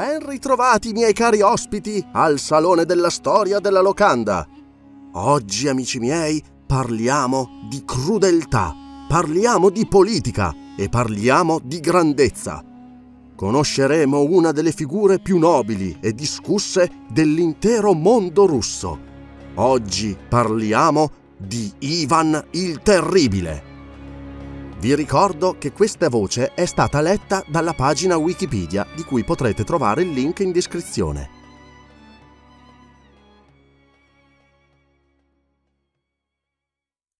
ben ritrovati miei cari ospiti al Salone della Storia della Locanda. Oggi, amici miei, parliamo di crudeltà, parliamo di politica e parliamo di grandezza. Conosceremo una delle figure più nobili e discusse dell'intero mondo russo. Oggi parliamo di Ivan il Terribile. Vi ricordo che questa voce è stata letta dalla pagina Wikipedia di cui potrete trovare il link in descrizione.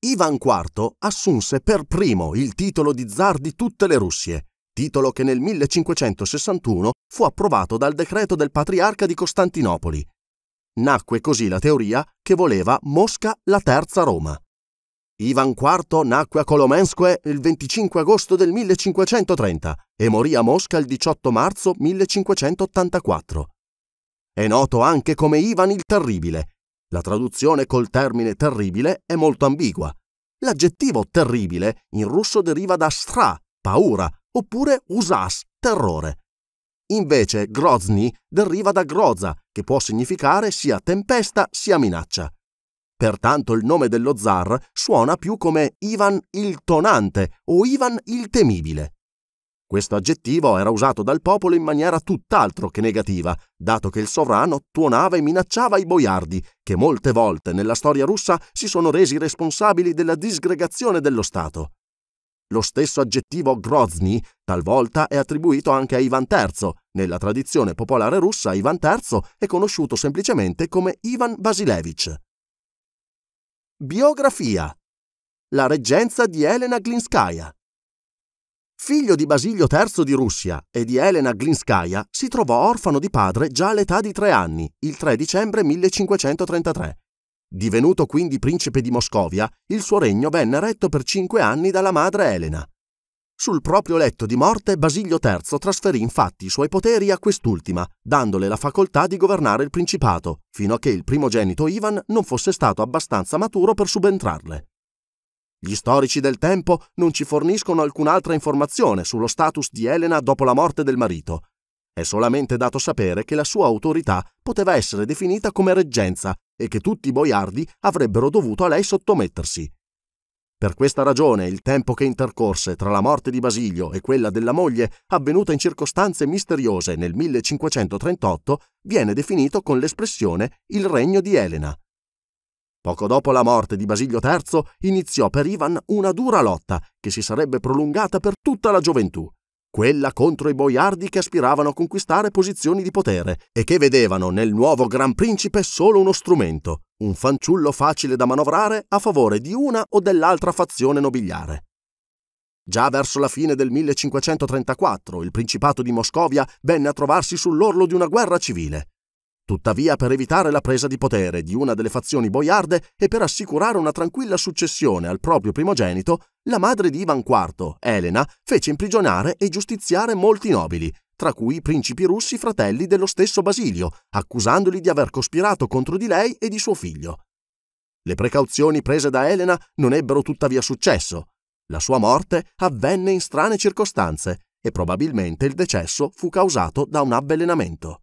Ivan IV assunse per primo il titolo di zar di tutte le Russie, titolo che nel 1561 fu approvato dal decreto del patriarca di Costantinopoli. Nacque così la teoria che voleva Mosca la terza Roma. Ivan IV nacque a Colomensque il 25 agosto del 1530 e morì a Mosca il 18 marzo 1584. È noto anche come Ivan il Terribile. La traduzione col termine terribile è molto ambigua. L'aggettivo terribile in russo deriva da stra, paura, oppure usas, terrore. Invece Grozny deriva da groza, che può significare sia tempesta sia minaccia. Pertanto il nome dello zar suona più come Ivan il Tonante o Ivan il Temibile. Questo aggettivo era usato dal popolo in maniera tutt'altro che negativa, dato che il sovrano tuonava e minacciava i boiardi, che molte volte nella storia russa si sono resi responsabili della disgregazione dello Stato. Lo stesso aggettivo Grozny talvolta è attribuito anche a Ivan III. Nella tradizione popolare russa Ivan III è conosciuto semplicemente come Ivan Vasilevich. Biografia. La reggenza di Elena Glinskaya. Figlio di Basilio III di Russia e di Elena Glinskaya, si trovò orfano di padre già all'età di tre anni, il 3 dicembre 1533. Divenuto quindi principe di Moscovia, il suo regno venne retto per cinque anni dalla madre Elena. Sul proprio letto di morte Basilio III trasferì infatti i suoi poteri a quest'ultima, dandole la facoltà di governare il principato, fino a che il primogenito Ivan non fosse stato abbastanza maturo per subentrarle. Gli storici del tempo non ci forniscono alcun'altra informazione sullo status di Elena dopo la morte del marito. È solamente dato sapere che la sua autorità poteva essere definita come reggenza e che tutti i boiardi avrebbero dovuto a lei sottomettersi, per questa ragione il tempo che intercorse tra la morte di Basilio e quella della moglie, avvenuta in circostanze misteriose nel 1538, viene definito con l'espressione il regno di Elena. Poco dopo la morte di Basilio III iniziò per Ivan una dura lotta che si sarebbe prolungata per tutta la gioventù quella contro i boiardi che aspiravano a conquistare posizioni di potere e che vedevano nel nuovo Gran Principe solo uno strumento, un fanciullo facile da manovrare a favore di una o dell'altra fazione nobiliare. Già verso la fine del 1534 il Principato di Moscovia venne a trovarsi sull'orlo di una guerra civile. Tuttavia, per evitare la presa di potere di una delle fazioni boiarde e per assicurare una tranquilla successione al proprio primogenito, la madre di Ivan IV, Elena, fece imprigionare e giustiziare molti nobili, tra cui i principi russi fratelli dello stesso Basilio, accusandoli di aver cospirato contro di lei e di suo figlio. Le precauzioni prese da Elena non ebbero tuttavia successo. La sua morte avvenne in strane circostanze e probabilmente il decesso fu causato da un avvelenamento.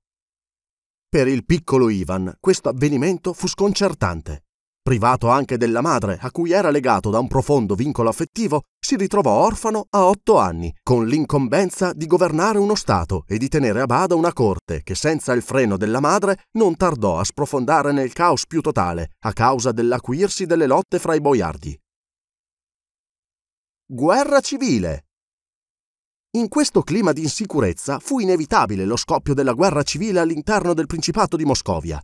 Per il piccolo Ivan questo avvenimento fu sconcertante. Privato anche della madre, a cui era legato da un profondo vincolo affettivo, si ritrovò orfano a otto anni, con l'incombenza di governare uno Stato e di tenere a bada una corte che senza il freno della madre non tardò a sprofondare nel caos più totale a causa dell'acuirsi delle lotte fra i boiardi. Guerra civile in questo clima di insicurezza fu inevitabile lo scoppio della guerra civile all'interno del Principato di Moscovia.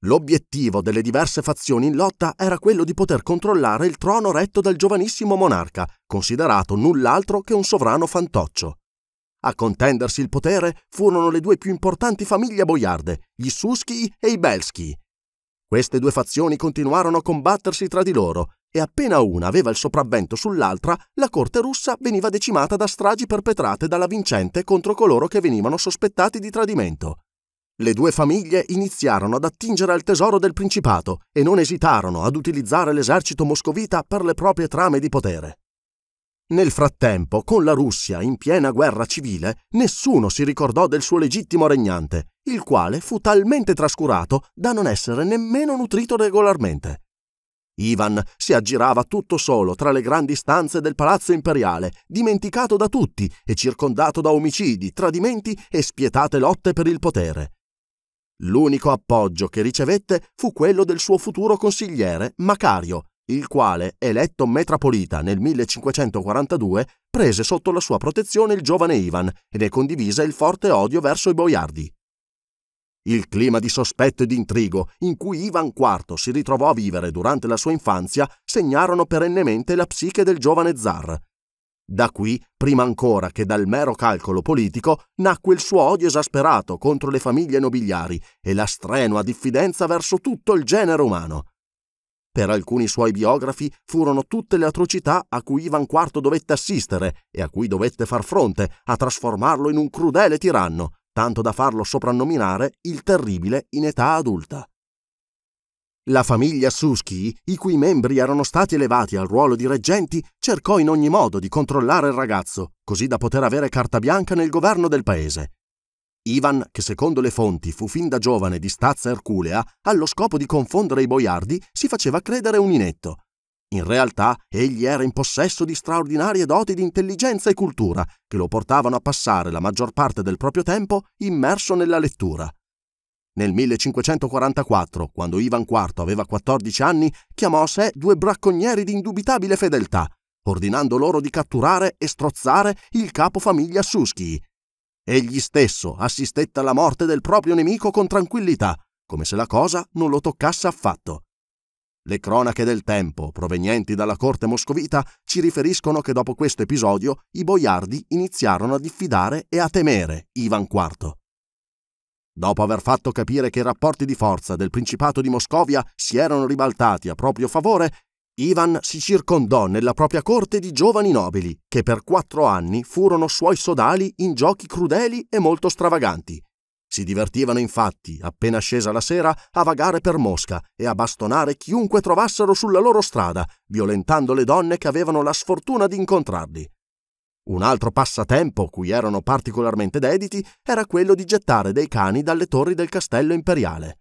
L'obiettivo delle diverse fazioni in lotta era quello di poter controllare il trono retto dal giovanissimo monarca, considerato null'altro che un sovrano fantoccio. A contendersi il potere furono le due più importanti famiglie boiarde, gli Suschi e i Belski, queste due fazioni continuarono a combattersi tra di loro e appena una aveva il sopravvento sull'altra, la corte russa veniva decimata da stragi perpetrate dalla vincente contro coloro che venivano sospettati di tradimento. Le due famiglie iniziarono ad attingere al tesoro del principato e non esitarono ad utilizzare l'esercito moscovita per le proprie trame di potere. Nel frattempo, con la Russia in piena guerra civile, nessuno si ricordò del suo legittimo regnante, il quale fu talmente trascurato da non essere nemmeno nutrito regolarmente. Ivan si aggirava tutto solo tra le grandi stanze del palazzo imperiale, dimenticato da tutti e circondato da omicidi, tradimenti e spietate lotte per il potere. L'unico appoggio che ricevette fu quello del suo futuro consigliere, Macario, il quale, eletto metropolita nel 1542, prese sotto la sua protezione il giovane Ivan e ne condivise il forte odio verso i boiardi. Il clima di sospetto e di intrigo in cui Ivan IV si ritrovò a vivere durante la sua infanzia segnarono perennemente la psiche del giovane zar. Da qui, prima ancora che dal mero calcolo politico, nacque il suo odio esasperato contro le famiglie nobiliari e la strenua diffidenza verso tutto il genere umano. Per alcuni suoi biografi furono tutte le atrocità a cui Ivan IV dovette assistere e a cui dovette far fronte, a trasformarlo in un crudele tiranno, tanto da farlo soprannominare il terribile in età adulta. La famiglia Suschi, i cui membri erano stati elevati al ruolo di reggenti, cercò in ogni modo di controllare il ragazzo, così da poter avere carta bianca nel governo del paese, Ivan, che secondo le fonti fu fin da giovane di stazza erculea, allo scopo di confondere i boiardi si faceva credere un inetto. In realtà egli era in possesso di straordinarie doti di intelligenza e cultura che lo portavano a passare la maggior parte del proprio tempo immerso nella lettura. Nel 1544, quando Ivan IV aveva 14 anni, chiamò a sé due bracconieri di indubitabile fedeltà, ordinando loro di catturare e strozzare il capo famiglia Suschi, Egli stesso assistette alla morte del proprio nemico con tranquillità, come se la cosa non lo toccasse affatto. Le cronache del tempo, provenienti dalla corte moscovita, ci riferiscono che dopo questo episodio i boiardi iniziarono a diffidare e a temere Ivan IV. Dopo aver fatto capire che i rapporti di forza del Principato di Moscovia si erano ribaltati a proprio favore, Ivan si circondò nella propria corte di giovani nobili, che per quattro anni furono suoi sodali in giochi crudeli e molto stravaganti. Si divertivano infatti, appena scesa la sera, a vagare per Mosca e a bastonare chiunque trovassero sulla loro strada, violentando le donne che avevano la sfortuna di incontrarli. Un altro passatempo cui erano particolarmente dediti era quello di gettare dei cani dalle torri del castello imperiale.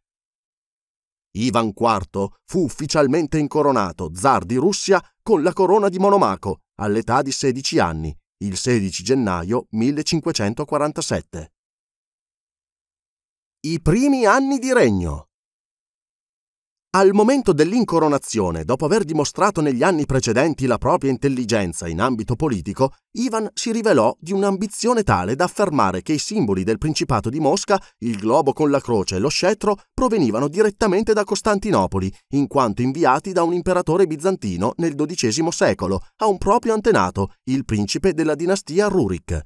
Ivan IV fu ufficialmente incoronato zar di Russia con la corona di Monomaco all'età di 16 anni, il 16 gennaio 1547. I primi anni di regno al momento dell'incoronazione, dopo aver dimostrato negli anni precedenti la propria intelligenza in ambito politico, Ivan si rivelò di un'ambizione tale da affermare che i simboli del Principato di Mosca, il globo con la croce e lo scettro, provenivano direttamente da Costantinopoli, in quanto inviati da un imperatore bizantino nel XII secolo a un proprio antenato, il principe della dinastia Rurik.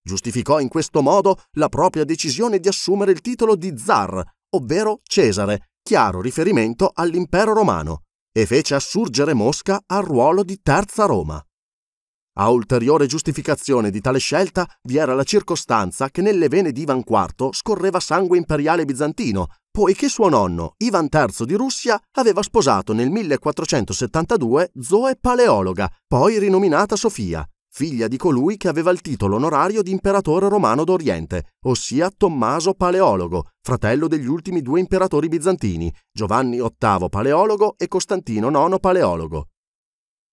Giustificò in questo modo la propria decisione di assumere il titolo di zar, ovvero Cesare, chiaro riferimento all'impero romano e fece assurgere Mosca al ruolo di terza Roma. A ulteriore giustificazione di tale scelta vi era la circostanza che nelle vene di Ivan IV scorreva sangue imperiale bizantino, poiché suo nonno, Ivan III di Russia, aveva sposato nel 1472 Zoe Paleologa, poi rinominata Sofia, figlia di colui che aveva il titolo onorario di imperatore romano d'Oriente, ossia Tommaso Paleologo, fratello degli ultimi due imperatori bizantini, Giovanni VIII Paleologo e Costantino IX Paleologo.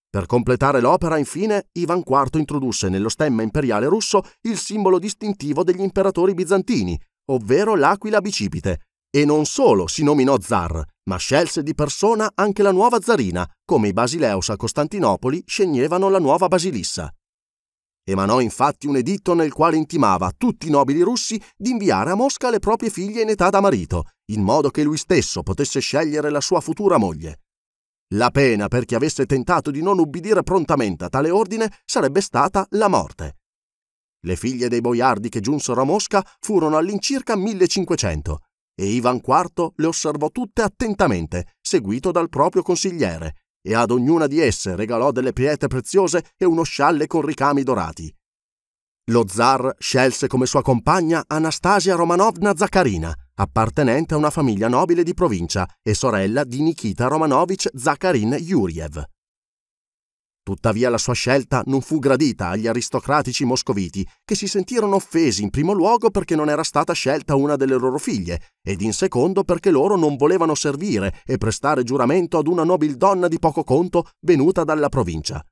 Per completare l'opera, infine, Ivan IV introdusse nello stemma imperiale russo il simbolo distintivo degli imperatori bizantini, ovvero l'aquila bicipite, e non solo si nominò zar, ma scelse di persona anche la nuova zarina, come i Basileus a Costantinopoli sceglievano la nuova Basilissa. Emanò infatti un editto nel quale intimava a tutti i nobili russi di inviare a Mosca le proprie figlie in età da marito, in modo che lui stesso potesse scegliere la sua futura moglie. La pena per chi avesse tentato di non ubbidire prontamente a tale ordine sarebbe stata la morte. Le figlie dei boiardi che giunsero a Mosca furono all'incirca 1500 e Ivan IV le osservò tutte attentamente, seguito dal proprio consigliere, e ad ognuna di esse regalò delle pietre preziose e uno scialle con ricami dorati. Lo zar scelse come sua compagna Anastasia Romanovna Zakarina, appartenente a una famiglia nobile di provincia e sorella di Nikita Romanovich Zakarin Yuriev. Tuttavia la sua scelta non fu gradita agli aristocratici moscoviti, che si sentirono offesi in primo luogo perché non era stata scelta una delle loro figlie, ed in secondo perché loro non volevano servire e prestare giuramento ad una nobildonna di poco conto venuta dalla provincia.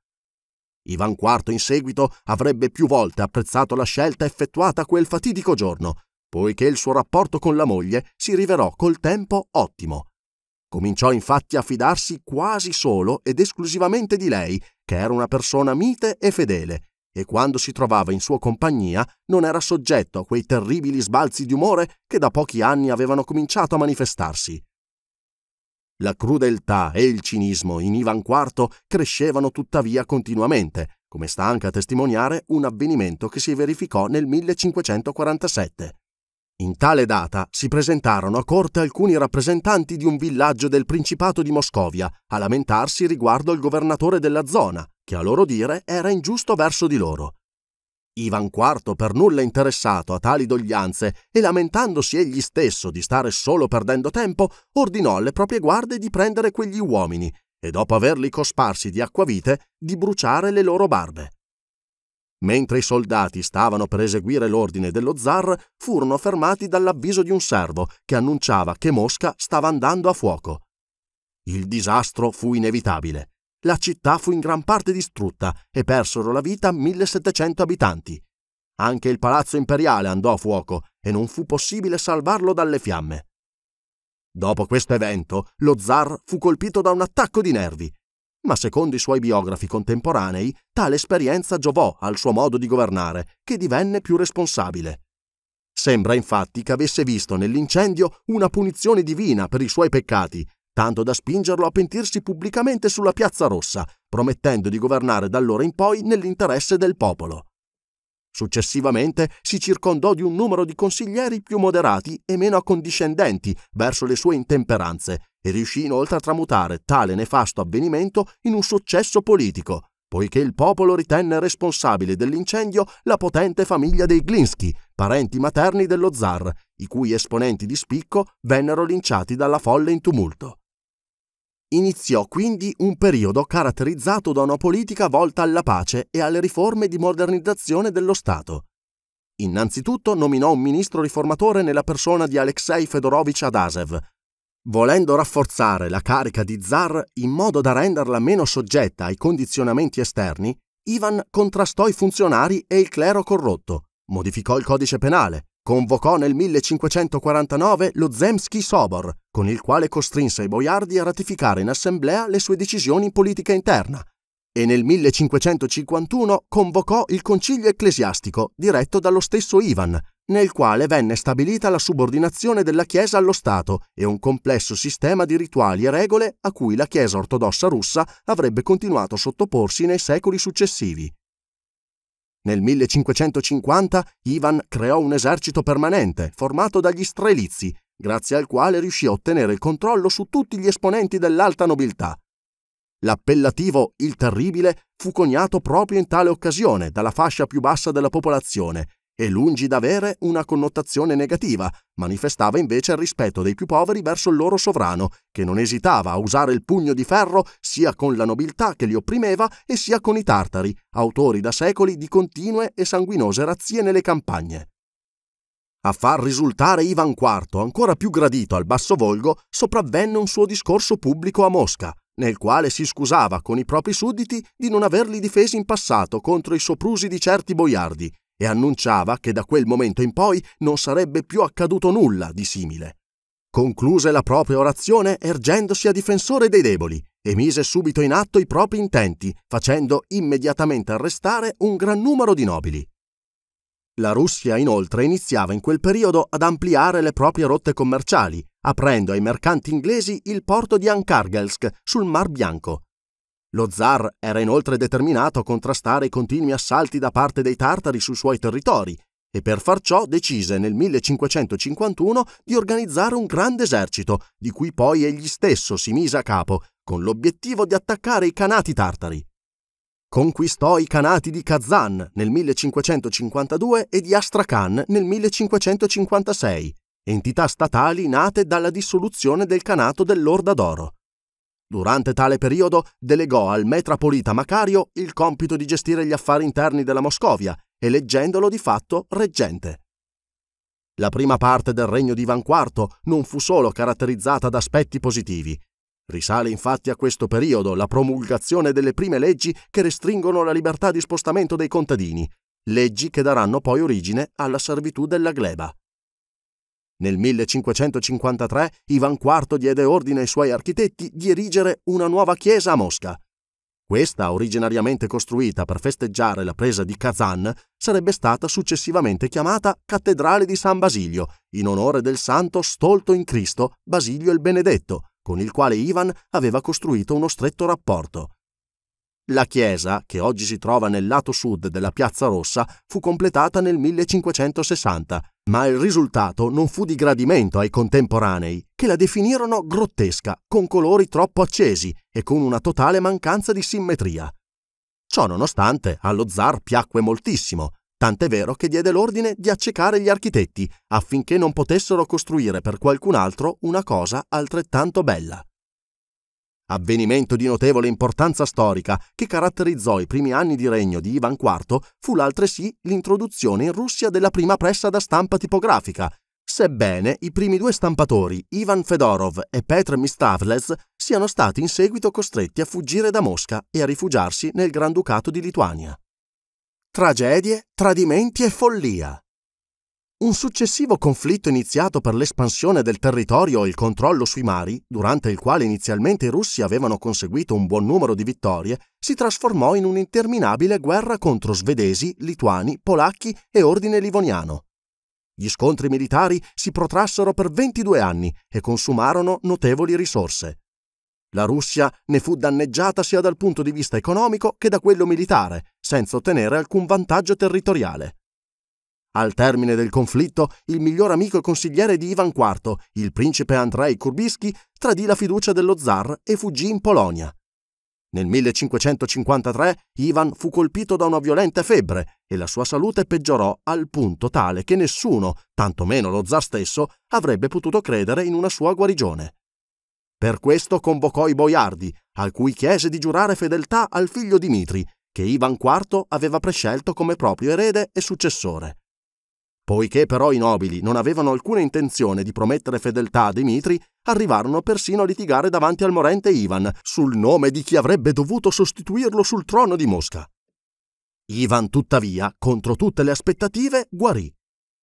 Ivan IV in seguito avrebbe più volte apprezzato la scelta effettuata quel fatidico giorno, poiché il suo rapporto con la moglie si rivelò col tempo ottimo. Cominciò infatti a fidarsi quasi solo ed esclusivamente di lei che era una persona mite e fedele, e quando si trovava in sua compagnia non era soggetto a quei terribili sbalzi di umore che da pochi anni avevano cominciato a manifestarsi. La crudeltà e il cinismo in Ivan IV crescevano tuttavia continuamente, come sta anche a testimoniare un avvenimento che si verificò nel 1547. In tale data si presentarono a corte alcuni rappresentanti di un villaggio del Principato di Moscovia a lamentarsi riguardo al governatore della zona, che a loro dire era ingiusto verso di loro. Ivan IV per nulla interessato a tali doglianze e lamentandosi egli stesso di stare solo perdendo tempo, ordinò alle proprie guardie di prendere quegli uomini e dopo averli cosparsi di acquavite, di bruciare le loro barbe. Mentre i soldati stavano per eseguire l'ordine dello zar, furono fermati dall'avviso di un servo che annunciava che Mosca stava andando a fuoco. Il disastro fu inevitabile. La città fu in gran parte distrutta e persero la vita 1700 abitanti. Anche il palazzo imperiale andò a fuoco e non fu possibile salvarlo dalle fiamme. Dopo questo evento, lo zar fu colpito da un attacco di nervi ma secondo i suoi biografi contemporanei tale esperienza giovò al suo modo di governare, che divenne più responsabile. Sembra infatti che avesse visto nell'incendio una punizione divina per i suoi peccati, tanto da spingerlo a pentirsi pubblicamente sulla Piazza Rossa, promettendo di governare da allora in poi nell'interesse del popolo. Successivamente si circondò di un numero di consiglieri più moderati e meno accondiscendenti verso le sue intemperanze e riuscì inoltre a tramutare tale nefasto avvenimento in un successo politico, poiché il popolo ritenne responsabile dell'incendio la potente famiglia dei Glinsky, parenti materni dello zar, i cui esponenti di spicco vennero linciati dalla folla in tumulto. Iniziò quindi un periodo caratterizzato da una politica volta alla pace e alle riforme di modernizzazione dello Stato. Innanzitutto nominò un ministro riformatore nella persona di Alexei Fedorovich Adasev, volendo rafforzare la carica di zar in modo da renderla meno soggetta ai condizionamenti esterni. Ivan contrastò i funzionari e il clero corrotto, modificò il codice penale, Convocò nel 1549 lo Zemski Sobor, con il quale costrinse i boiardi a ratificare in assemblea le sue decisioni in politica interna, e nel 1551 convocò il concilio ecclesiastico diretto dallo stesso Ivan, nel quale venne stabilita la subordinazione della Chiesa allo Stato e un complesso sistema di rituali e regole a cui la Chiesa ortodossa russa avrebbe continuato a sottoporsi nei secoli successivi. Nel 1550 Ivan creò un esercito permanente formato dagli strelizi, grazie al quale riuscì a ottenere il controllo su tutti gli esponenti dell'alta nobiltà. L'appellativo Il Terribile fu coniato proprio in tale occasione dalla fascia più bassa della popolazione e lungi da avere una connotazione negativa, manifestava invece il rispetto dei più poveri verso il loro sovrano, che non esitava a usare il pugno di ferro sia con la nobiltà che li opprimeva e sia con i tartari, autori da secoli di continue e sanguinose razzie nelle campagne. A far risultare Ivan IV ancora più gradito al basso volgo, sopravvenne un suo discorso pubblico a Mosca, nel quale si scusava con i propri sudditi di non averli difesi in passato contro i soprusi di certi boiardi e annunciava che da quel momento in poi non sarebbe più accaduto nulla di simile. Concluse la propria orazione ergendosi a difensore dei deboli e mise subito in atto i propri intenti, facendo immediatamente arrestare un gran numero di nobili. La Russia inoltre iniziava in quel periodo ad ampliare le proprie rotte commerciali, aprendo ai mercanti inglesi il porto di Ankargelsk sul Mar Bianco, lo zar era inoltre determinato a contrastare i continui assalti da parte dei tartari sui suoi territori e per far ciò decise nel 1551 di organizzare un grande esercito, di cui poi egli stesso si mise a capo, con l'obiettivo di attaccare i canati tartari. Conquistò i canati di Kazan nel 1552 e di Astrakhan nel 1556, entità statali nate dalla dissoluzione del canato dell'Orda d'Oro. Durante tale periodo delegò al metropolita Macario il compito di gestire gli affari interni della Moscovia, eleggendolo di fatto reggente. La prima parte del regno di Ivan IV non fu solo caratterizzata da aspetti positivi. Risale infatti a questo periodo la promulgazione delle prime leggi che restringono la libertà di spostamento dei contadini, leggi che daranno poi origine alla servitù della gleba. Nel 1553 Ivan IV diede ordine ai suoi architetti di erigere una nuova chiesa a Mosca. Questa, originariamente costruita per festeggiare la presa di Kazan, sarebbe stata successivamente chiamata Cattedrale di San Basilio, in onore del santo stolto in Cristo Basilio il Benedetto, con il quale Ivan aveva costruito uno stretto rapporto. La chiesa, che oggi si trova nel lato sud della Piazza Rossa, fu completata nel 1560 ma il risultato non fu di gradimento ai contemporanei, che la definirono grottesca, con colori troppo accesi e con una totale mancanza di simmetria. Ciò nonostante, allo zar piacque moltissimo, tant'è vero che diede l'ordine di accecare gli architetti affinché non potessero costruire per qualcun altro una cosa altrettanto bella. Avvenimento di notevole importanza storica che caratterizzò i primi anni di regno di Ivan IV fu l'altresì l'introduzione in Russia della prima pressa da stampa tipografica, sebbene i primi due stampatori, Ivan Fedorov e Petr Mistavles, siano stati in seguito costretti a fuggire da Mosca e a rifugiarsi nel Granducato di Lituania. Tragedie, tradimenti e follia. Un successivo conflitto iniziato per l'espansione del territorio e il controllo sui mari, durante il quale inizialmente i russi avevano conseguito un buon numero di vittorie, si trasformò in un'interminabile guerra contro svedesi, lituani, polacchi e ordine livoniano. Gli scontri militari si protrassero per 22 anni e consumarono notevoli risorse. La Russia ne fu danneggiata sia dal punto di vista economico che da quello militare, senza ottenere alcun vantaggio territoriale. Al termine del conflitto, il miglior amico e consigliere di Ivan IV, il principe Andrei Kurbischi, tradì la fiducia dello zar e fuggì in Polonia. Nel 1553 Ivan fu colpito da una violenta febbre e la sua salute peggiorò al punto tale che nessuno, tantomeno lo zar stesso, avrebbe potuto credere in una sua guarigione. Per questo convocò i boiardi, al cui chiese di giurare fedeltà al figlio Dimitri, che Ivan IV aveva prescelto come proprio erede e successore. Poiché però i nobili non avevano alcuna intenzione di promettere fedeltà a Dimitri, arrivarono persino a litigare davanti al morente Ivan sul nome di chi avrebbe dovuto sostituirlo sul trono di Mosca. Ivan, tuttavia, contro tutte le aspettative, guarì.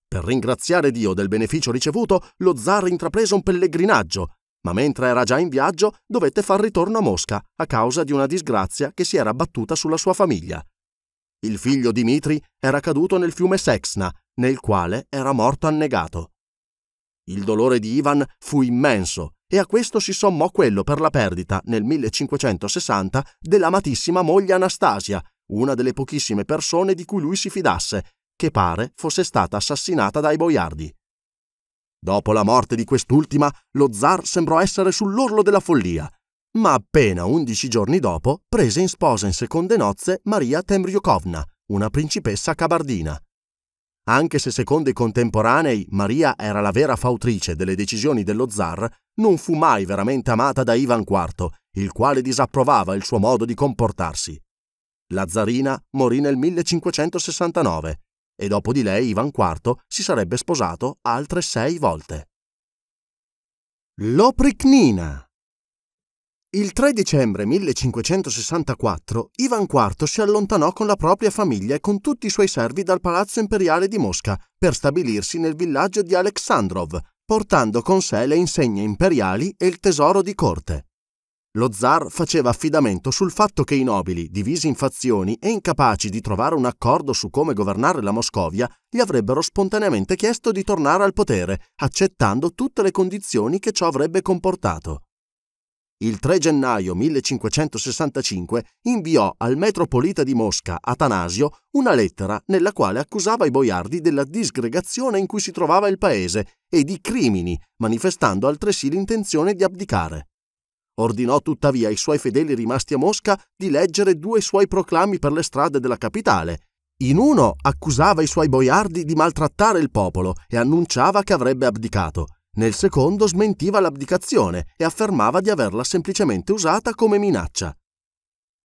Per ringraziare Dio del beneficio ricevuto, lo zar intraprese un pellegrinaggio, ma mentre era già in viaggio dovette far ritorno a Mosca a causa di una disgrazia che si era abbattuta sulla sua famiglia. Il figlio Dimitri era caduto nel fiume Sexna, nel quale era morto annegato. Il dolore di Ivan fu immenso e a questo si sommò quello per la perdita, nel 1560, dell'amatissima moglie Anastasia, una delle pochissime persone di cui lui si fidasse, che pare fosse stata assassinata dai boiardi. Dopo la morte di quest'ultima, lo zar sembrò essere sull'orlo della follia ma appena undici giorni dopo prese in sposa in seconde nozze Maria Temrjukovna, una principessa cabardina. Anche se secondo i contemporanei Maria era la vera fautrice delle decisioni dello zar, non fu mai veramente amata da Ivan IV, il quale disapprovava il suo modo di comportarsi. La zarina morì nel 1569 e dopo di lei Ivan IV si sarebbe sposato altre sei volte. L'Opricnina il 3 dicembre 1564 Ivan IV si allontanò con la propria famiglia e con tutti i suoi servi dal palazzo imperiale di Mosca per stabilirsi nel villaggio di Aleksandrov, portando con sé le insegne imperiali e il tesoro di corte. Lo zar faceva affidamento sul fatto che i nobili, divisi in fazioni e incapaci di trovare un accordo su come governare la Moscovia, gli avrebbero spontaneamente chiesto di tornare al potere, accettando tutte le condizioni che ciò avrebbe comportato il 3 gennaio 1565 inviò al metropolita di Mosca, Atanasio, una lettera nella quale accusava i boiardi della disgregazione in cui si trovava il paese e di crimini, manifestando altresì l'intenzione di abdicare. Ordinò tuttavia ai suoi fedeli rimasti a Mosca di leggere due suoi proclami per le strade della capitale. In uno accusava i suoi boiardi di maltrattare il popolo e annunciava che avrebbe abdicato nel secondo smentiva l'abdicazione e affermava di averla semplicemente usata come minaccia.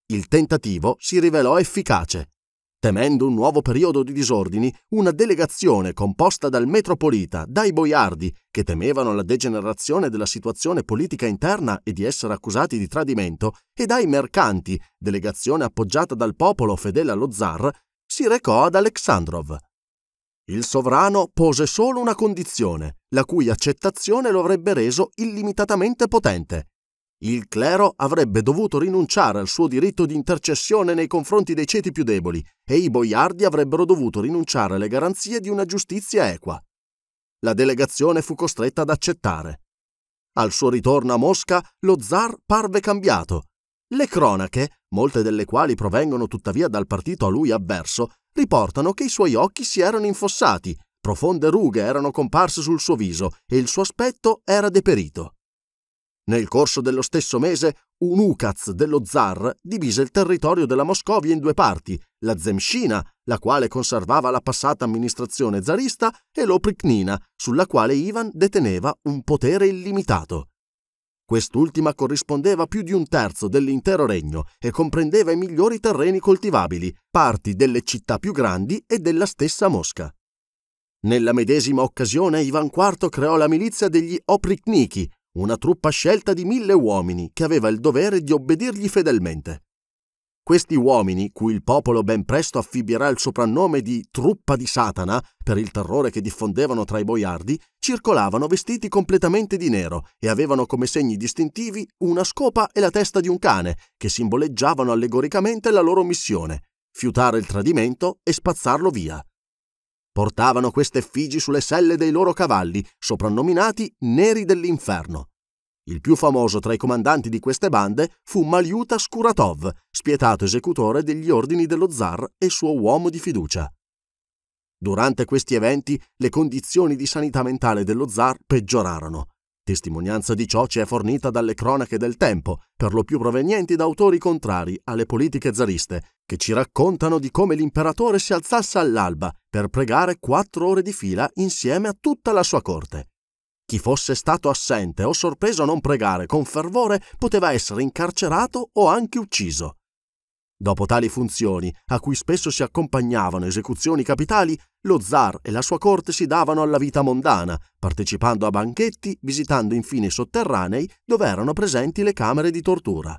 Il tentativo si rivelò efficace. Temendo un nuovo periodo di disordini, una delegazione composta dal metropolita, dai boiardi, che temevano la degenerazione della situazione politica interna e di essere accusati di tradimento, e dai mercanti, delegazione appoggiata dal popolo fedele allo zar, si recò ad Aleksandrov. Il sovrano pose solo una condizione, la cui accettazione lo avrebbe reso illimitatamente potente. Il clero avrebbe dovuto rinunciare al suo diritto di intercessione nei confronti dei ceti più deboli e i boiardi avrebbero dovuto rinunciare alle garanzie di una giustizia equa. La delegazione fu costretta ad accettare. Al suo ritorno a Mosca lo zar parve cambiato. Le cronache, molte delle quali provengono tuttavia dal partito a lui avverso, riportano che i suoi occhi si erano infossati Profonde rughe erano comparse sul suo viso e il suo aspetto era deperito. Nel corso dello stesso mese, un ukaz dello zar divise il territorio della Moscovia in due parti, la Zemshina, la quale conservava la passata amministrazione zarista, e l'Opriknina, sulla quale Ivan deteneva un potere illimitato. Quest'ultima corrispondeva più di un terzo dell'intero regno e comprendeva i migliori terreni coltivabili, parti delle città più grandi e della stessa Mosca. Nella medesima occasione Ivan IV creò la milizia degli Oprichniki, una truppa scelta di mille uomini che aveva il dovere di obbedirgli fedelmente. Questi uomini, cui il popolo ben presto affibbierà il soprannome di Truppa di Satana per il terrore che diffondevano tra i boiardi, circolavano vestiti completamente di nero e avevano come segni distintivi una scopa e la testa di un cane, che simboleggiavano allegoricamente la loro missione, fiutare il tradimento e spazzarlo via portavano queste effigi sulle selle dei loro cavalli, soprannominati Neri dell'Inferno. Il più famoso tra i comandanti di queste bande fu Maliuta Skuratov, spietato esecutore degli ordini dello zar e suo uomo di fiducia. Durante questi eventi le condizioni di sanità mentale dello zar peggiorarono Testimonianza di ciò ci è fornita dalle cronache del tempo, per lo più provenienti da autori contrari alle politiche zariste, che ci raccontano di come l'imperatore si alzasse all'alba per pregare quattro ore di fila insieme a tutta la sua corte. Chi fosse stato assente o sorpreso a non pregare con fervore poteva essere incarcerato o anche ucciso. Dopo tali funzioni, a cui spesso si accompagnavano esecuzioni capitali, lo zar e la sua corte si davano alla vita mondana, partecipando a banchetti, visitando infine i sotterranei dove erano presenti le camere di tortura.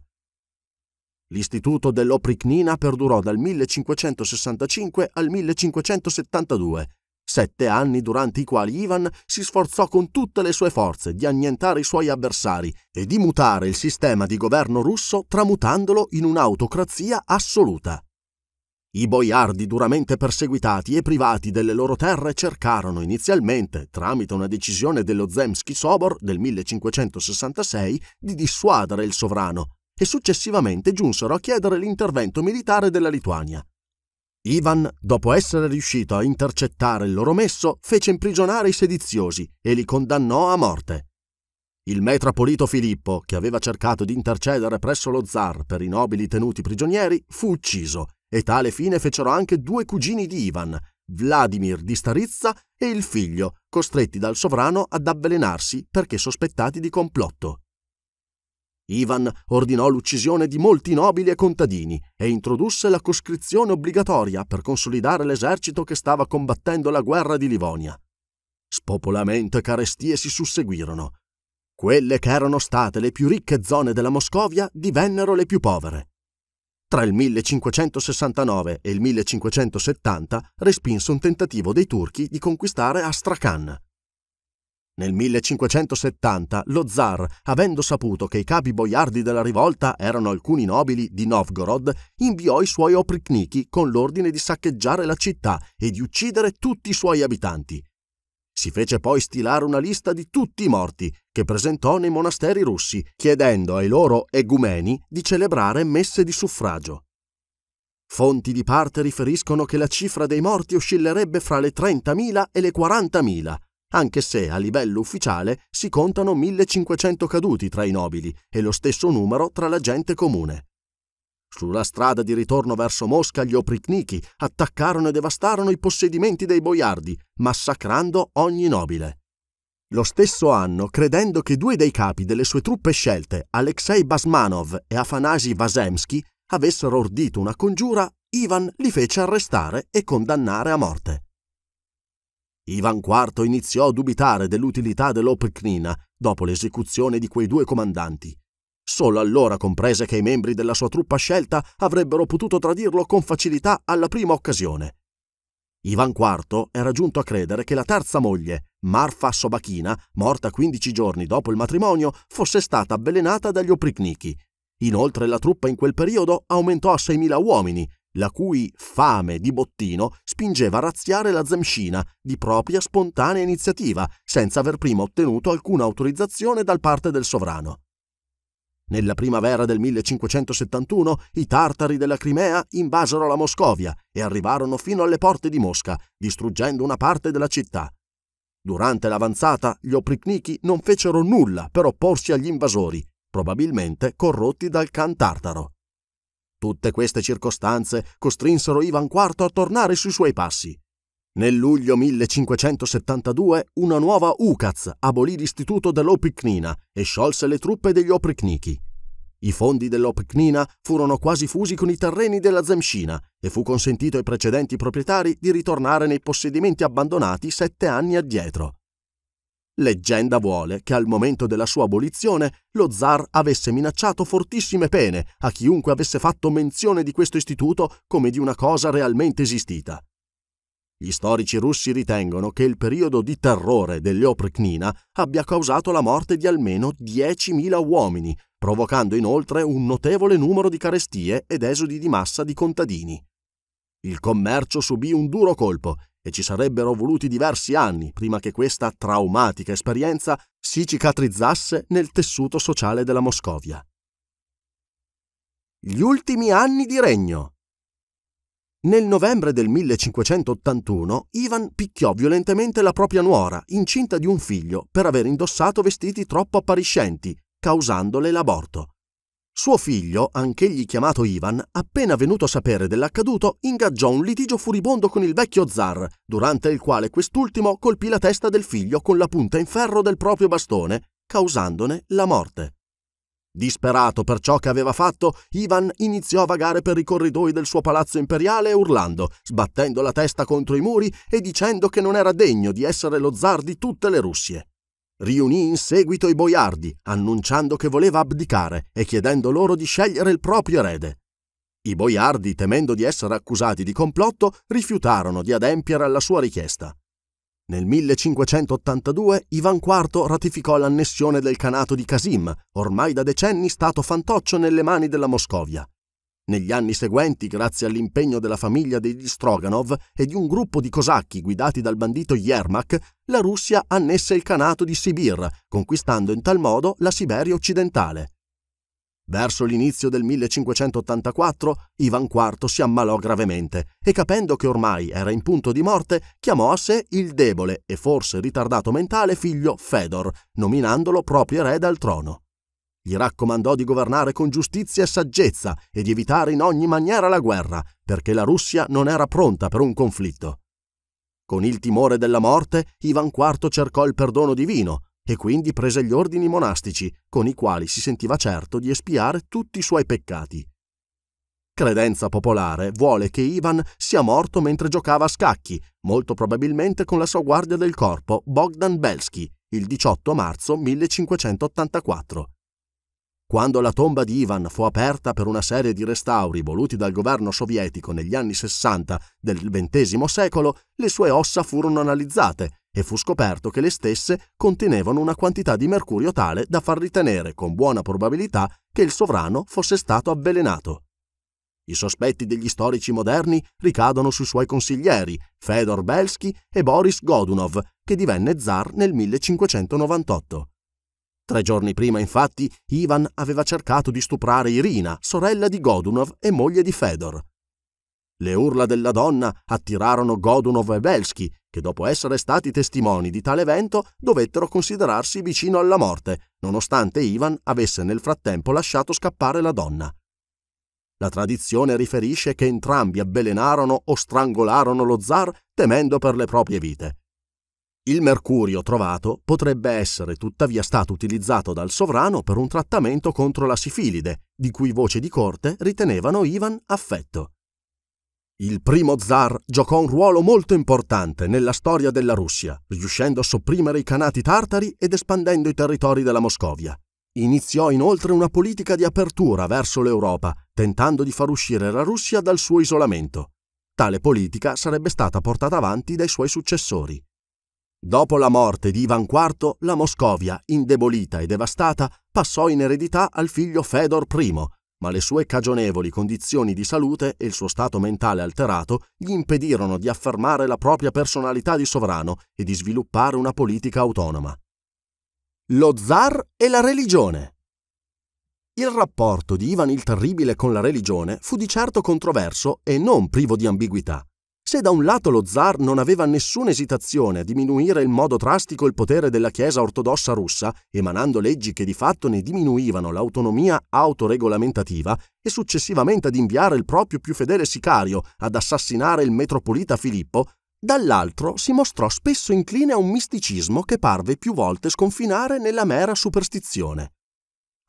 L'istituto dell'Oprichnina perdurò dal 1565 al 1572 sette anni durante i quali Ivan si sforzò con tutte le sue forze di annientare i suoi avversari e di mutare il sistema di governo russo tramutandolo in un'autocrazia assoluta. I boiardi duramente perseguitati e privati delle loro terre cercarono inizialmente, tramite una decisione dello Zemsky Sobor del 1566, di dissuadere il sovrano e successivamente giunsero a chiedere l'intervento militare della Lituania. Ivan, dopo essere riuscito a intercettare il loro messo, fece imprigionare i sediziosi e li condannò a morte. Il metropolito Filippo, che aveva cercato di intercedere presso lo zar per i nobili tenuti prigionieri, fu ucciso e tale fine fecero anche due cugini di Ivan, Vladimir di Starizza e il figlio, costretti dal sovrano ad avvelenarsi perché sospettati di complotto. Ivan ordinò l'uccisione di molti nobili e contadini e introdusse la coscrizione obbligatoria per consolidare l'esercito che stava combattendo la guerra di Livonia. Spopolamento e carestie si susseguirono. Quelle che erano state le più ricche zone della Moscovia divennero le più povere. Tra il 1569 e il 1570 respinse un tentativo dei turchi di conquistare Astrakhan. Nel 1570 lo zar, avendo saputo che i capi boiardi della rivolta erano alcuni nobili di Novgorod, inviò i suoi oprichniki con l'ordine di saccheggiare la città e di uccidere tutti i suoi abitanti. Si fece poi stilare una lista di tutti i morti, che presentò nei monasteri russi, chiedendo ai loro egumeni di celebrare messe di suffragio. Fonti di parte riferiscono che la cifra dei morti oscillerebbe fra le 30.000 e le 40.000, anche se a livello ufficiale si contano 1500 caduti tra i nobili e lo stesso numero tra la gente comune. Sulla strada di ritorno verso Mosca gli opricnichi attaccarono e devastarono i possedimenti dei boiardi, massacrando ogni nobile. Lo stesso anno, credendo che due dei capi delle sue truppe scelte, Alexei Basmanov e Afanasi Vasemsky, avessero ordito una congiura, Ivan li fece arrestare e condannare a morte. Ivan IV iniziò a dubitare dell'utilità dell'Opecnina dopo l'esecuzione di quei due comandanti. Solo allora comprese che i membri della sua truppa scelta avrebbero potuto tradirlo con facilità alla prima occasione. Ivan IV era giunto a credere che la terza moglie, Marfa Sobachina, morta 15 giorni dopo il matrimonio, fosse stata avvelenata dagli Oprichniki. Inoltre la truppa in quel periodo aumentò a 6.000 uomini la cui fame di bottino spingeva a razziare la Zemscina di propria spontanea iniziativa, senza aver prima ottenuto alcuna autorizzazione da parte del sovrano. Nella primavera del 1571 i tartari della Crimea invasero la Moscovia e arrivarono fino alle porte di Mosca, distruggendo una parte della città. Durante l'avanzata gli Oprichniki non fecero nulla per opporsi agli invasori, probabilmente corrotti dal Khan tartaro. Tutte queste circostanze costrinsero Ivan IV a tornare sui suoi passi. Nel luglio 1572 una nuova UCAZ abolì l'istituto dell'Opicnina e sciolse le truppe degli Oprichnichi. I fondi dell'Opicnina furono quasi fusi con i terreni della Zemscina e fu consentito ai precedenti proprietari di ritornare nei possedimenti abbandonati sette anni addietro. Leggenda vuole che al momento della sua abolizione lo zar avesse minacciato fortissime pene a chiunque avesse fatto menzione di questo istituto come di una cosa realmente esistita. Gli storici russi ritengono che il periodo di terrore delle Opreknina abbia causato la morte di almeno 10.000 uomini, provocando inoltre un notevole numero di carestie ed esodi di massa di contadini. Il commercio subì un duro colpo e ci sarebbero voluti diversi anni prima che questa traumatica esperienza si cicatrizzasse nel tessuto sociale della Moscovia. Gli ultimi anni di regno. Nel novembre del 1581 Ivan picchiò violentemente la propria nuora, incinta di un figlio, per aver indossato vestiti troppo appariscenti, causandole l'aborto. Suo figlio, anch'egli chiamato Ivan, appena venuto a sapere dell'accaduto, ingaggiò un litigio furibondo con il vecchio zar, durante il quale quest'ultimo colpì la testa del figlio con la punta in ferro del proprio bastone, causandone la morte. Disperato per ciò che aveva fatto, Ivan iniziò a vagare per i corridoi del suo palazzo imperiale urlando, sbattendo la testa contro i muri e dicendo che non era degno di essere lo zar di tutte le Russie riunì in seguito i boiardi, annunciando che voleva abdicare e chiedendo loro di scegliere il proprio erede. I boiardi, temendo di essere accusati di complotto, rifiutarono di adempiere alla sua richiesta. Nel 1582 Ivan IV ratificò l'annessione del canato di Casim, ormai da decenni stato fantoccio nelle mani della Moscovia. Negli anni seguenti, grazie all'impegno della famiglia degli Stroganov e di un gruppo di cosacchi guidati dal bandito Yermak, la Russia annesse il Canato di Sibir, conquistando in tal modo la Siberia occidentale. Verso l'inizio del 1584 Ivan IV si ammalò gravemente e capendo che ormai era in punto di morte, chiamò a sé il debole e forse ritardato mentale figlio Fedor, nominandolo proprio erede al trono. Gli raccomandò di governare con giustizia e saggezza e di evitare in ogni maniera la guerra, perché la Russia non era pronta per un conflitto. Con il timore della morte, Ivan IV cercò il perdono divino e quindi prese gli ordini monastici, con i quali si sentiva certo di espiare tutti i suoi peccati. Credenza popolare vuole che Ivan sia morto mentre giocava a scacchi, molto probabilmente con la sua guardia del corpo Bogdan Belsky, il 18 marzo 1584. Quando la tomba di Ivan fu aperta per una serie di restauri voluti dal governo sovietico negli anni 60 del XX secolo, le sue ossa furono analizzate e fu scoperto che le stesse contenevano una quantità di mercurio tale da far ritenere con buona probabilità che il sovrano fosse stato avvelenato. I sospetti degli storici moderni ricadono sui suoi consiglieri, Fedor Belsky e Boris Godunov, che divenne zar nel 1598. Tre giorni prima, infatti, Ivan aveva cercato di stuprare Irina, sorella di Godunov e moglie di Fedor. Le urla della donna attirarono Godunov e Belsky, che dopo essere stati testimoni di tale evento dovettero considerarsi vicino alla morte, nonostante Ivan avesse nel frattempo lasciato scappare la donna. La tradizione riferisce che entrambi avvelenarono o strangolarono lo zar temendo per le proprie vite. Il mercurio trovato potrebbe essere tuttavia stato utilizzato dal sovrano per un trattamento contro la sifilide, di cui voce di corte ritenevano Ivan affetto. Il primo zar giocò un ruolo molto importante nella storia della Russia, riuscendo a sopprimere i canati tartari ed espandendo i territori della Moscovia. Iniziò inoltre una politica di apertura verso l'Europa, tentando di far uscire la Russia dal suo isolamento. Tale politica sarebbe stata portata avanti dai suoi successori. Dopo la morte di Ivan IV, la Moscovia, indebolita e devastata, passò in eredità al figlio Fedor I, ma le sue cagionevoli condizioni di salute e il suo stato mentale alterato gli impedirono di affermare la propria personalità di sovrano e di sviluppare una politica autonoma. Lo zar e la religione. Il rapporto di Ivan il Terribile con la religione fu di certo controverso e non privo di ambiguità. Se da un lato lo zar non aveva nessuna esitazione a diminuire in modo drastico il potere della Chiesa ortodossa russa, emanando leggi che di fatto ne diminuivano l'autonomia autoregolamentativa, e successivamente ad inviare il proprio più fedele sicario ad assassinare il metropolita Filippo, dall'altro si mostrò spesso incline a un misticismo che parve più volte sconfinare nella mera superstizione.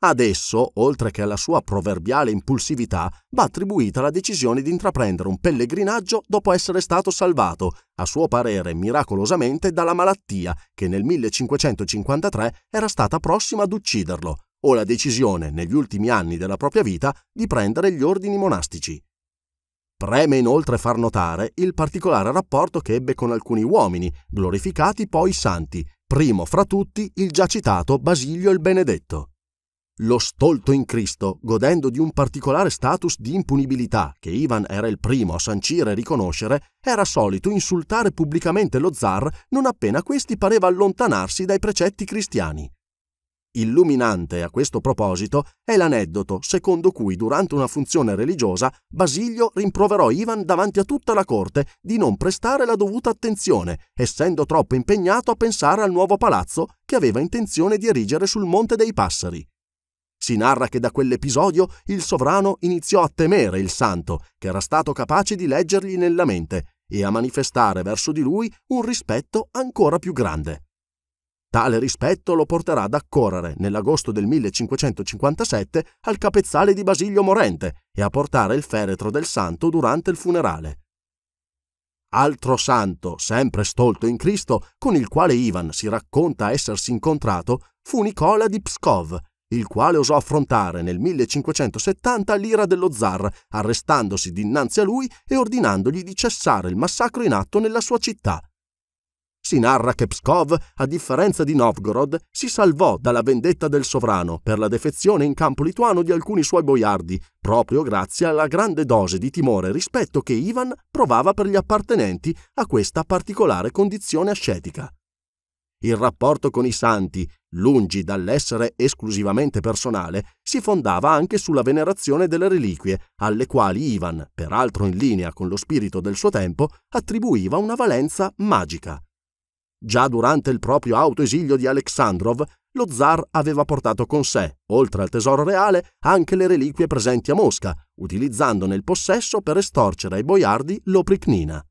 Adesso, oltre che alla sua proverbiale impulsività, va attribuita la decisione di intraprendere un pellegrinaggio dopo essere stato salvato, a suo parere miracolosamente, dalla malattia che nel 1553 era stata prossima ad ucciderlo, o la decisione, negli ultimi anni della propria vita, di prendere gli ordini monastici. Preme inoltre far notare il particolare rapporto che ebbe con alcuni uomini, glorificati poi santi, primo fra tutti il già citato Basilio il Benedetto. Lo stolto in Cristo, godendo di un particolare status di impunibilità che Ivan era il primo a sancire e riconoscere, era solito insultare pubblicamente lo zar non appena questi pareva allontanarsi dai precetti cristiani. Illuminante a questo proposito è l'aneddoto secondo cui durante una funzione religiosa Basilio rimproverò Ivan davanti a tutta la corte di non prestare la dovuta attenzione, essendo troppo impegnato a pensare al nuovo palazzo che aveva intenzione di erigere sul Monte dei Passeri. Si narra che da quell'episodio il sovrano iniziò a temere il santo, che era stato capace di leggergli nella mente, e a manifestare verso di lui un rispetto ancora più grande. Tale rispetto lo porterà ad accorrere nell'agosto del 1557 al capezzale di Basilio Morente e a portare il feretro del santo durante il funerale. Altro santo, sempre stolto in Cristo, con il quale Ivan si racconta essersi incontrato, fu Nicola di Pskov, il quale osò affrontare nel 1570 l'ira dello zar, arrestandosi dinanzi a lui e ordinandogli di cessare il massacro in atto nella sua città. Si narra che Pskov, a differenza di Novgorod, si salvò dalla vendetta del sovrano per la defezione in campo lituano di alcuni suoi boiardi, proprio grazie alla grande dose di timore e rispetto che Ivan provava per gli appartenenti a questa particolare condizione ascetica il rapporto con i santi, lungi dall'essere esclusivamente personale, si fondava anche sulla venerazione delle reliquie, alle quali Ivan, peraltro in linea con lo spirito del suo tempo, attribuiva una valenza magica. Già durante il proprio autoesilio di Aleksandrov, lo zar aveva portato con sé, oltre al tesoro reale, anche le reliquie presenti a Mosca, utilizzandone il possesso per estorcere ai boiardi l'opricnina.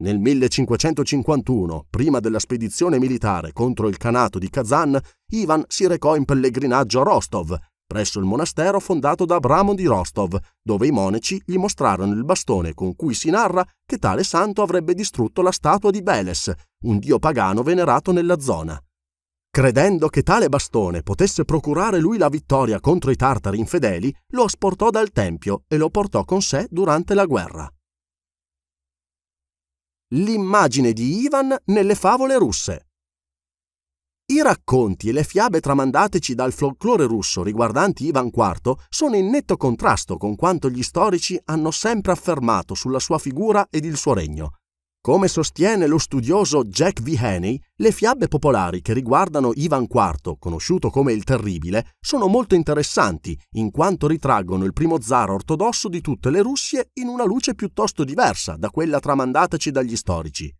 Nel 1551, prima della spedizione militare contro il Canato di Kazan, Ivan si recò in pellegrinaggio a Rostov, presso il monastero fondato da Abramo di Rostov, dove i monaci gli mostrarono il bastone con cui si narra che tale santo avrebbe distrutto la statua di Beles, un dio pagano venerato nella zona. Credendo che tale bastone potesse procurare lui la vittoria contro i tartari infedeli, lo asportò dal tempio e lo portò con sé durante la guerra. L'immagine di Ivan nelle favole russe. I racconti e le fiabe tramandateci dal folklore russo riguardanti Ivan IV sono in netto contrasto con quanto gli storici hanno sempre affermato sulla sua figura ed il suo regno. Come sostiene lo studioso Jack V. Haney, le fiabe popolari che riguardano Ivan IV, conosciuto come il Terribile, sono molto interessanti in quanto ritraggono il primo zar ortodosso di tutte le Russie in una luce piuttosto diversa da quella tramandataci dagli storici.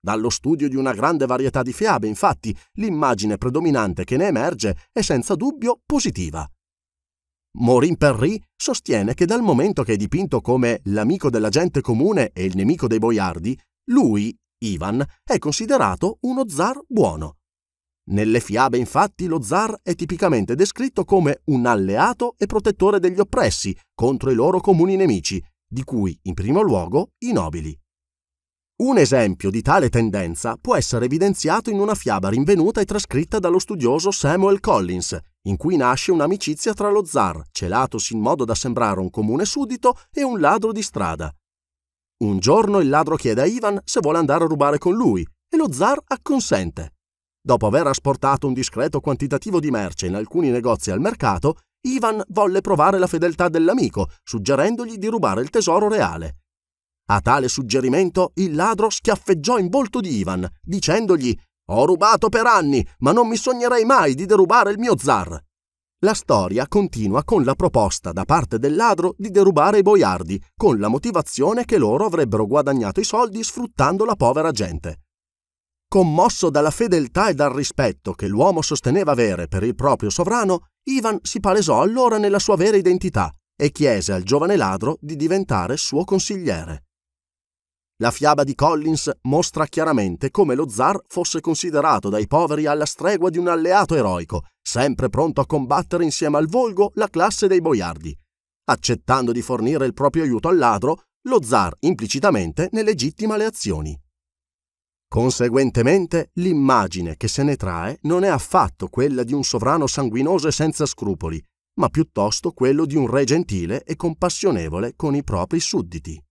Dallo studio di una grande varietà di fiabe, infatti, l'immagine predominante che ne emerge è senza dubbio positiva. Maureen Perry sostiene che dal momento che è dipinto come l'amico della gente comune e il nemico dei boiardi, lui, Ivan, è considerato uno zar buono. Nelle fiabe infatti lo zar è tipicamente descritto come un alleato e protettore degli oppressi contro i loro comuni nemici, di cui in primo luogo i nobili. Un esempio di tale tendenza può essere evidenziato in una fiaba rinvenuta e trascritta dallo studioso Samuel Collins, in cui nasce un'amicizia tra lo zar, celatosi in modo da sembrare un comune suddito, e un ladro di strada. Un giorno il ladro chiede a Ivan se vuole andare a rubare con lui e lo zar acconsente. Dopo aver asportato un discreto quantitativo di merce in alcuni negozi al mercato, Ivan volle provare la fedeltà dell'amico, suggerendogli di rubare il tesoro reale. A tale suggerimento il ladro schiaffeggiò in volto di Ivan, dicendogli Ho rubato per anni, ma non mi sognerei mai di derubare il mio zar. La storia continua con la proposta da parte del ladro di derubare i boiardi, con la motivazione che loro avrebbero guadagnato i soldi sfruttando la povera gente. Commosso dalla fedeltà e dal rispetto che l'uomo sosteneva avere per il proprio sovrano, Ivan si palesò allora nella sua vera identità e chiese al giovane ladro di diventare suo consigliere. La fiaba di Collins mostra chiaramente come lo zar fosse considerato dai poveri alla stregua di un alleato eroico, sempre pronto a combattere insieme al volgo la classe dei boiardi. Accettando di fornire il proprio aiuto al ladro, lo zar implicitamente ne legittima le azioni. Conseguentemente, l'immagine che se ne trae non è affatto quella di un sovrano sanguinoso e senza scrupoli, ma piuttosto quello di un re gentile e compassionevole con i propri sudditi.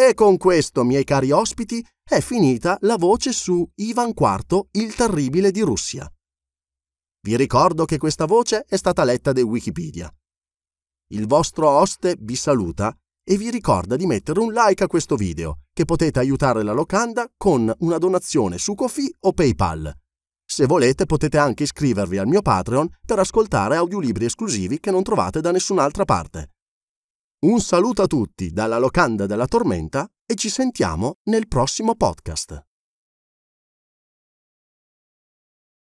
E con questo, miei cari ospiti, è finita la voce su Ivan IV, il terribile di Russia. Vi ricordo che questa voce è stata letta da Wikipedia. Il vostro oste vi saluta e vi ricorda di mettere un like a questo video, che potete aiutare la locanda con una donazione su Kofi o PayPal. Se volete potete anche iscrivervi al mio Patreon per ascoltare audiolibri esclusivi che non trovate da nessun'altra parte. Un saluto a tutti dalla locanda della tormenta e ci sentiamo nel prossimo podcast.